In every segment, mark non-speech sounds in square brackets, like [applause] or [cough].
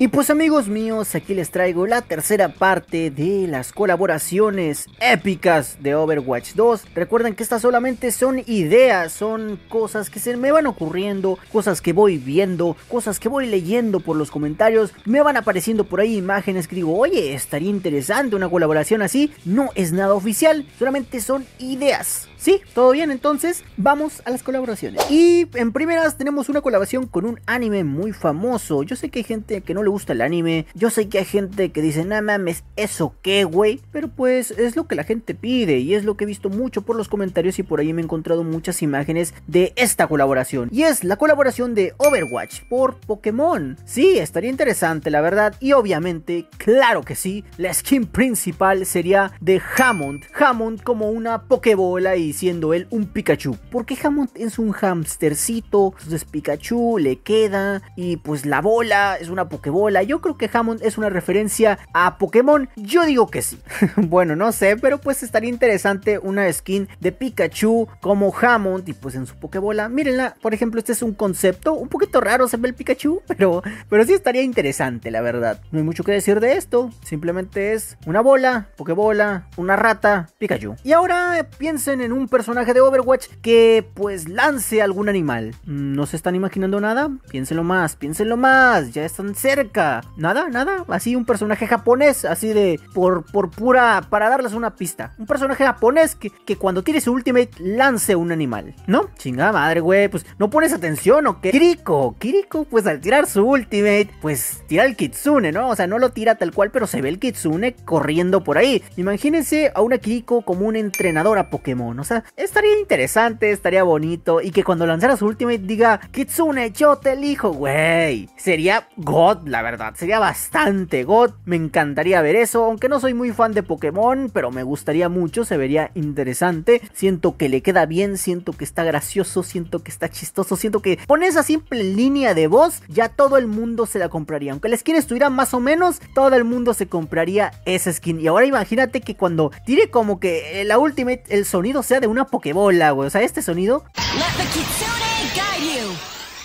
Y pues amigos míos, aquí les traigo la tercera parte de las colaboraciones épicas de Overwatch 2. Recuerden que estas solamente son ideas, son cosas que se me van ocurriendo, cosas que voy viendo, cosas que voy leyendo por los comentarios. Me van apareciendo por ahí imágenes que digo, oye, estaría interesante una colaboración así. No es nada oficial, solamente son ideas. Sí, todo bien, entonces vamos a las colaboraciones. Y en primeras tenemos una colaboración con un anime muy famoso. Yo sé que hay gente que no lo gusta el anime. Yo sé que hay gente que dice, nada mames, ¿eso qué, güey? Pero pues es lo que la gente pide y es lo que he visto mucho por los comentarios y por ahí me he encontrado muchas imágenes de esta colaboración. Y es la colaboración de Overwatch por Pokémon. Sí, estaría interesante, la verdad. Y obviamente, claro que sí, la skin principal sería de Hammond. Hammond como una Pokébola y siendo él un Pikachu. Porque Hammond es un hamstercito, entonces pues, Pikachu le queda y pues la bola es una Pokébola yo creo que Hammond es una referencia a Pokémon. Yo digo que sí. [laughs] bueno, no sé, pero pues estaría interesante una skin de Pikachu como Hammond y pues en su Pokébola. Mírenla, por ejemplo, este es un concepto un poquito raro, se ve el Pikachu, [laughs] pero, pero sí estaría interesante, la verdad. No hay mucho que decir de esto, simplemente es una bola, Pokébola, una rata, Pikachu. Y ahora piensen en un personaje de Overwatch que pues lance algún animal. Mm, ¿No se están imaginando nada? Piénsenlo más, piénsenlo más, ya están cerca Nada, nada. Así un personaje japonés, así de por, por pura, para darles una pista. Un personaje japonés que, que cuando tire su ultimate lance un animal, ¿no? Chinga madre, güey, pues no pones atención o qué. Kiriko, Kiriko, pues al tirar su ultimate, pues tira el kitsune, ¿no? O sea, no lo tira tal cual, pero se ve el kitsune corriendo por ahí. Imagínense a una Kiriko como un entrenador a Pokémon, o sea, estaría interesante, estaría bonito y que cuando lanzara su ultimate diga, "Kitsune, yo te elijo", güey. Sería godlike la verdad. Sería bastante God. Me encantaría ver eso. Aunque no soy muy fan de Pokémon, pero me gustaría mucho. Se vería interesante. Siento que le queda bien. Siento que está gracioso. Siento que está chistoso. Siento que con esa simple línea de voz, ya todo el mundo se la compraría. Aunque la skin estuviera más o menos, todo el mundo se compraría esa skin. Y ahora imagínate que cuando tire como que la Ultimate, el sonido sea de una Pokébola, güey. O sea, este sonido.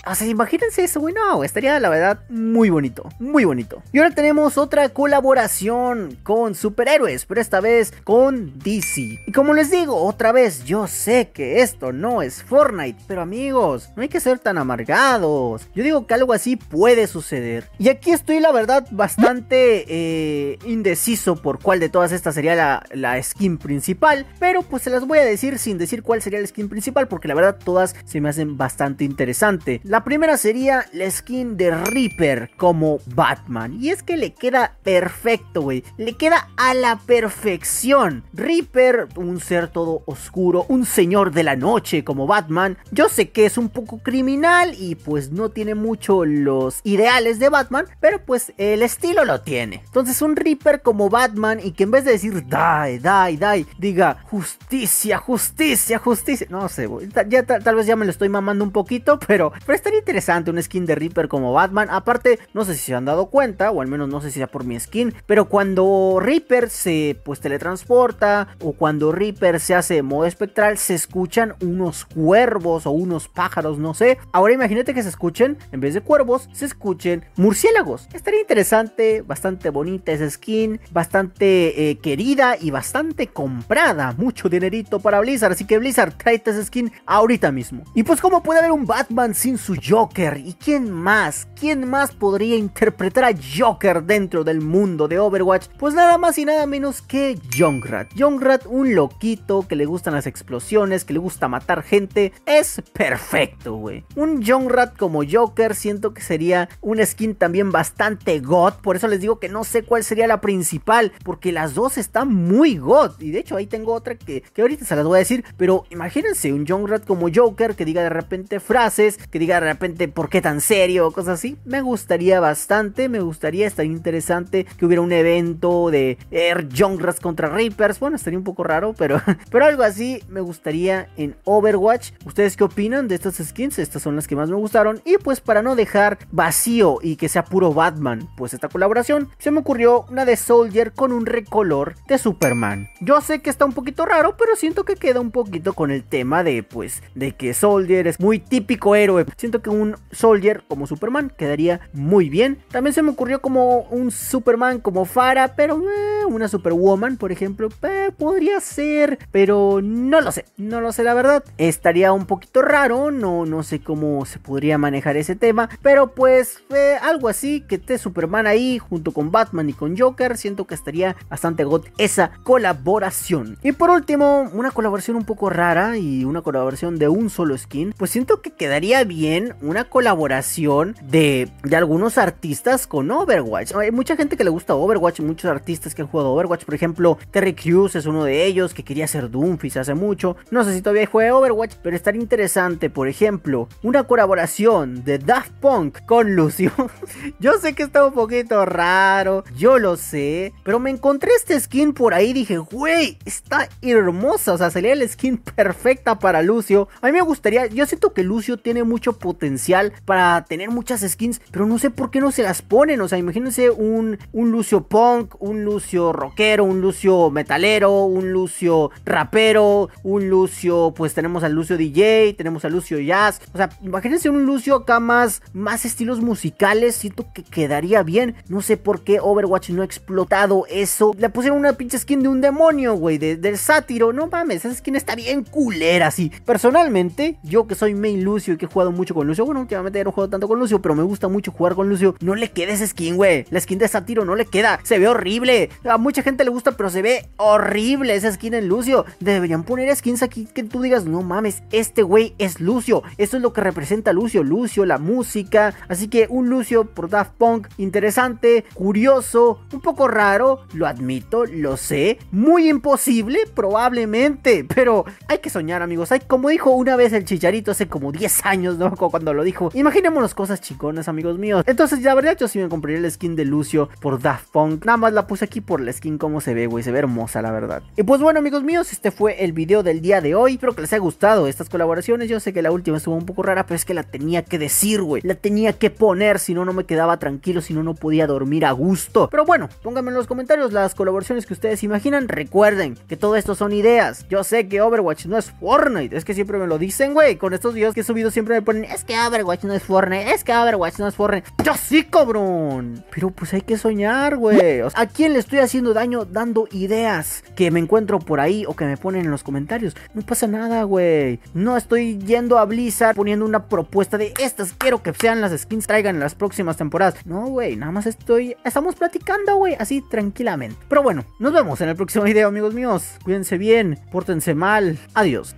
O sea, imagínense eso, güey. No, estaría la verdad muy bonito, muy bonito. Y ahora tenemos otra colaboración con superhéroes, pero esta vez con DC. Y como les digo, otra vez, yo sé que esto no es Fortnite, pero amigos, no hay que ser tan amargados. Yo digo que algo así puede suceder. Y aquí estoy, la verdad, bastante eh, indeciso por cuál de todas estas sería la, la skin principal, pero pues se las voy a decir sin decir cuál sería la skin principal, porque la verdad todas se me hacen bastante interesante. La primera sería la skin de Reaper como Batman. Y es que le queda perfecto, güey. Le queda a la perfección. Reaper, un ser todo oscuro, un señor de la noche como Batman. Yo sé que es un poco criminal y pues no tiene mucho los ideales de Batman, pero pues el estilo lo tiene. Entonces un Reaper como Batman y que en vez de decir die, die, die, diga justicia, justicia, justicia. No sé, ya, tal, vez ya me lo estoy mamando un poquito, pero estaría interesante un skin de Reaper como Batman. Aparte, no sé si se han dado cuenta, o al menos no sé si sea por mi skin, pero cuando Reaper se pues teletransporta o cuando Reaper se hace modo espectral, se escuchan unos cuervos o unos pájaros, no sé. Ahora imagínate que se escuchen, en vez de cuervos, se escuchen murciélagos. Estaría interesante, bastante bonita esa skin, bastante eh, querida y bastante comprada. Mucho dinerito para Blizzard, así que Blizzard, trae esa skin ahorita mismo. Y pues, ¿cómo puede haber un Batman sin su Joker. ¿Y quién más? ¿Quién más podría interpretar a Joker dentro del mundo de Overwatch? Pues nada más y nada menos que Jungrat. Jongrat, un loquito que le gustan las explosiones, que le gusta matar gente, es perfecto, güey. Un Junkrat como Joker siento que sería un skin también bastante god, por eso les digo que no sé cuál sería la principal, porque las dos están muy god. Y de hecho ahí tengo otra que, que ahorita se las voy a decir, pero imagínense un Junkrat como Joker que diga de repente frases, que diga de repente por qué tan serio, o cosas así. Me gustaría bastante, me gustaría, estar interesante que hubiera un evento de Air Jongras contra Reapers. Bueno, estaría un poco raro, pero, [laughs] pero algo así me gustaría en Overwatch. ¿Ustedes qué opinan de estas skins? Estas son las que más me gustaron. Y pues para no dejar vacío y que sea puro Batman, pues esta colaboración se me ocurrió una de Soldier con un recolor de Superman. Yo sé que está un poquito raro, pero siento que queda un poquito con el tema de pues de que Soldier es muy típico héroe. Siento que un Soldier como Superman quedaría muy bien. También se me ocurrió como un Superman como Farah, pero eh, una Superwoman, por ejemplo, eh, podría ser, pero no lo sé, no lo sé la verdad. Estaría un poquito raro, no, no sé cómo se podría manejar ese tema, pero pues eh, algo así, que esté Superman ahí junto con Batman y con Joker, siento que estaría bastante got esa colaboración. Y por último, una colaboración un poco rara y una colaboración de un solo skin, pues siento que quedaría bien una colaboración de, de algunos artistas con Overwatch. Hay mucha gente que le gusta Overwatch, muchos artistas que han jugado Overwatch. Por ejemplo, Terry Crews es uno de ellos que quería hacer Doomfist hace mucho. No sé si todavía juega Overwatch, pero estar interesante, por ejemplo, una colaboración de Daft Punk con Lucio. [laughs] yo sé que está un poquito raro, yo lo sé, pero me encontré este skin por ahí y dije, güey, está hermosa. O sea, sería el skin perfecta para Lucio. A mí me gustaría, yo siento que Lucio tiene mucho poder potencial para tener muchas skins, pero no sé por qué no se las ponen. O sea, imagínense un, un Lucio Punk, un Lucio Rockero, un Lucio Metalero, un Lucio Rapero, un Lucio, pues tenemos al Lucio DJ, tenemos al Lucio Jazz. O sea, imagínense un Lucio acá más, más estilos musicales, siento que quedaría bien. No sé por qué Overwatch no ha explotado eso. Le pusieron una pinche skin de un demonio, güey, del sátiro. No mames, esa skin está bien culera, sí. Personalmente, yo que soy main Lucio y que he jugado mucho con Lucio. Bueno, últimamente ya no juego tanto con Lucio, pero me gusta mucho jugar con Lucio. No le queda esa skin, güey. La skin de Satiro no le queda. Se ve horrible. A mucha gente le gusta, pero se ve horrible esa skin en Lucio. Deberían poner skins aquí que tú digas, no mames, este güey es Lucio. Eso es lo que representa Lucio. Lucio, la música. Así que un Lucio por Daft Punk interesante, curioso, un poco raro, lo admito, lo sé. Muy imposible, probablemente. Pero hay que soñar, amigos. Hay, como dijo una vez el chicharito hace como 10 años, ¿no? cuando lo dijo. Imaginémonos cosas chicones, amigos míos. Entonces, la verdad, yo sí me compraría el skin de Lucio por Daft Punk. Nada más la puse aquí por la skin, como se ve, güey. Se ve hermosa, la verdad. Y pues bueno, amigos míos, este fue el video del día de hoy. Espero que les haya gustado estas colaboraciones. Yo sé que la última estuvo un poco rara, pero es que la tenía que decir, güey. La tenía que poner, si no, no me quedaba tranquilo, si no, no podía dormir a gusto. Pero bueno, pónganme en los comentarios las colaboraciones que ustedes imaginan. Recuerden que todo esto son ideas. Yo sé que Overwatch no es Fortnite, es que siempre me lo dicen, güey. Con estos videos que he subido siempre me ponen, es que Overwatch no es Fortnite. Es que Overwatch no es Fortnite. Yo sí, cobrón. Pero pues hay que soñar, güey. ¿A quién le estoy haciendo daño dando ideas que me encuentro por ahí o que me ponen en los comentarios? No pasa nada, güey. No estoy yendo a Blizzard poniendo una propuesta de estas. Quiero que sean las skins traigan en las próximas temporadas. No, güey. Nada más estoy... Estamos platicando, güey. Así tranquilamente. Pero bueno, nos vemos en el próximo video, amigos míos. Cuídense bien. Pórtense mal. Adiós.